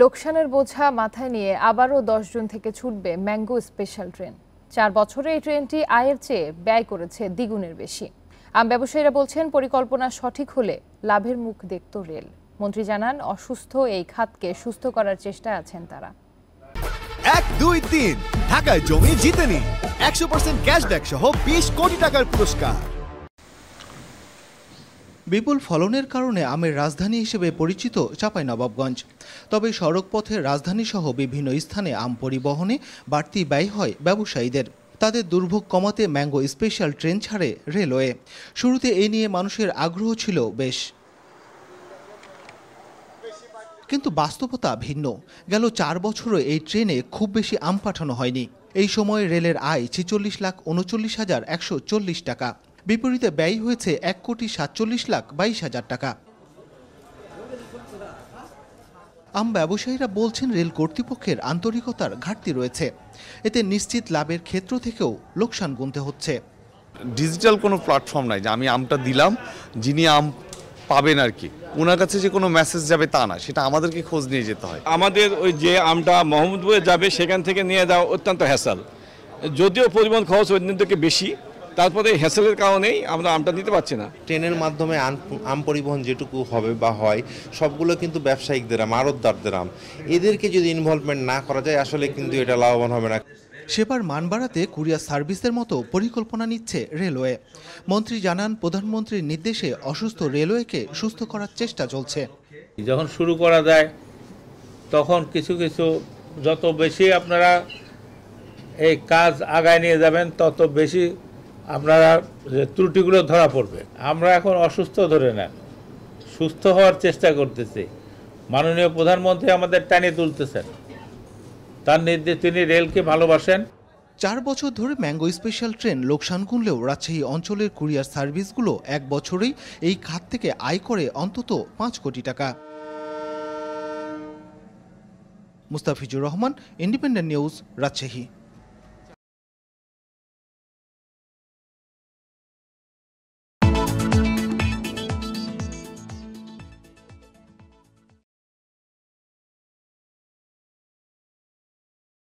লোকসানের বোঝা মাথায় নিয়ে আবারও দশ জুন থেকে ছুটবে ম্যাঙ্গো স্পেশাল ট্রেন চার বছরে এই ট্রেনটি আয়ের চেয়ে ব্যয় করেছে দ্বিগুণের বেশি আম ব্যবসায়ীরা বলছেন পরিকল্পনা সঠিক হলে লাভের মুখ দেখত রেল মন্ত্রী জানান অসুস্থ এই খাতকে সুস্থ করার চেষ্টায় আছেন তারা এক দুই তিন ঢাকায় জমি জিতেনি একশো পার্সেন্ট ক্যাশব্যাক সহ বিশ কোটি টাকার পুরস্কার বিপুল ফলনের কারণে আমের রাজধানী হিসেবে পরিচিত চাঁপাইনবাবগঞ্জ তবে সড়কপথে রাজধানীসহ বিভিন্ন স্থানে আম পরিবহনে বাড়তি ব্যয় হয় ব্যবসায়ীদের তাদের দুর্ভোগ কমাতে ম্যাঙ্গো স্পেশাল ট্রেন ছাড়ে রেলওয়ে শুরুতে এ নিয়ে মানুষের আগ্রহ ছিল বেশ কিন্তু বাস্তবতা ভিন্ন গেল চার বছরও এই ট্রেনে খুব বেশি আম পাঠানো হয়নি এই সময় রেলের আয় ছেচল্লিশ লাখ উনচল্লিশ হাজার একশো চল্লিশ টাকা বিপরীতে ব্যয় হয়েছে এক কোটি সাতচল্লিশ লাখ বাইশ হাজার টাকা আম ব্যবসায়ীরা বলছেন রেল কর্তৃপক্ষের আন্তরিকতার ঘাটতি রয়েছে এতে নিশ্চিত লাভের ক্ষেত্র থেকেও লোকসান গুনতে হচ্ছে ডিজিটাল কোনো প্ল্যাটফর্ম নাই যে আমি আমটা দিলাম যিনি আম পাবেন আর কি ওনার কাছে যে কোনো মেসেজ যাবে তা না সেটা আমাদেরকে খোঁজ নিয়ে যেতে হয় আমাদের ওই যে আমটা মোহাম্মদপুরে যাবে সেখান থেকে নিয়ে যাওয়া অত্যন্ত হ্যাসাল যদিও পরিবহন খরচ অন্যদিকে বেশি তারপরে হ্যাসেলের কারণেই আমরা আমটা দিতে পারছি না ট্রেনের মাধ্যমে আম পরিবহন যেটুকু হবে বা হয় সবগুলো কিন্তু ব্যবসায়িকদের আম আরতদারদের আম এদেরকে যদি ইনভলভমেন্ট না করা যায় আসলে কিন্তু এটা লাভবান হবে না সেবার মান বাড়াতে কুরিয়ার সার্ভিসের মতো পরিকল্পনা নিচ্ছে রেলওয়ে মন্ত্রী জানান প্রধানমন্ত্রীর নির্দেশে অসুস্থ রেলওয়েকে সুস্থ করার চেষ্টা চলছে যখন শুরু করা যায় তখন কিছু কিছু যত বেশি আপনারা এই কাজ আগায় নিয়ে যাবেন তত বেশি আপনারা ত্রুটিগুলো ধরা পড়বে আমরা এখন অসুস্থ ধরে নেন সুস্থ হওয়ার চেষ্টা করতেছি মাননীয় প্রধানমন্ত্রী আমাদের টানে তুলতেছেন তার নির্দেশ তিনি রেলকে ভালোবাসেন চার বছর ধরে ম্যাঙ্গো স্পেশাল ট্রেন লোকসান গুনলেও রাজশাহী অঞ্চলের কুরিয়ার সার্ভিসগুলো এক বছরেই এই খাত থেকে আয় করে অন্তত পাঁচ কোটি টাকা মুস্তাফিজুর রহমান ইন্ডিপেন্ডেন্ট নিউজ রাজশাহী